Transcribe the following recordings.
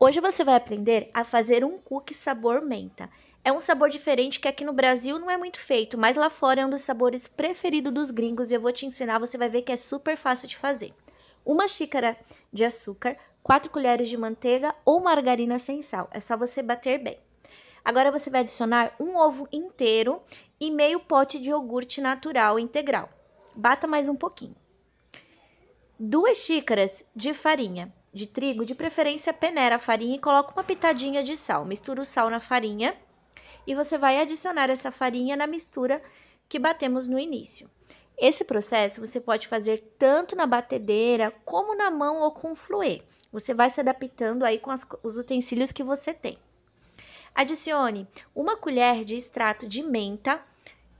Hoje você vai aprender a fazer um cookie sabor menta. É um sabor diferente que aqui no Brasil não é muito feito, mas lá fora é um dos sabores preferidos dos gringos e eu vou te ensinar, você vai ver que é super fácil de fazer. Uma xícara de açúcar, 4 colheres de manteiga ou margarina sem sal. É só você bater bem. Agora você vai adicionar um ovo inteiro e meio pote de iogurte natural integral. Bata mais um pouquinho. Duas xícaras de farinha de trigo, de preferência peneira a farinha e coloca uma pitadinha de sal. Mistura o sal na farinha e você vai adicionar essa farinha na mistura que batemos no início. Esse processo você pode fazer tanto na batedeira como na mão ou com fluê. Você vai se adaptando aí com as, os utensílios que você tem. Adicione uma colher de extrato de menta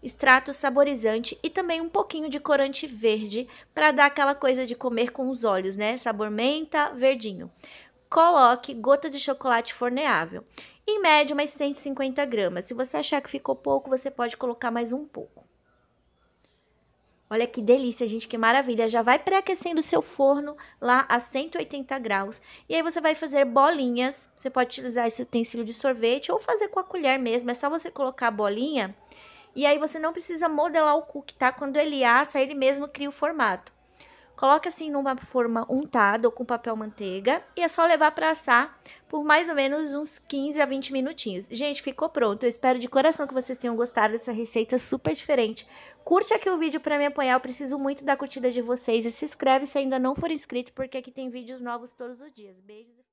extrato saborizante e também um pouquinho de corante verde para dar aquela coisa de comer com os olhos, né? Sabor menta, verdinho. Coloque gota de chocolate forneável. Em média, umas 150 gramas. Se você achar que ficou pouco, você pode colocar mais um pouco. Olha que delícia, gente, que maravilha. Já vai pré-aquecendo o seu forno lá a 180 graus. E aí você vai fazer bolinhas. Você pode utilizar esse utensílio de sorvete ou fazer com a colher mesmo. É só você colocar a bolinha e aí você não precisa modelar o cookie, tá? Quando ele assa, ele mesmo cria o formato. Coloca assim numa forma untada ou com papel manteiga e é só levar para assar por mais ou menos uns 15 a 20 minutinhos. Gente, ficou pronto. Eu espero de coração que vocês tenham gostado dessa receita super diferente. Curte aqui o vídeo para me apoiar, eu preciso muito da curtida de vocês e se inscreve se ainda não for inscrito, porque aqui tem vídeos novos todos os dias. Beijos e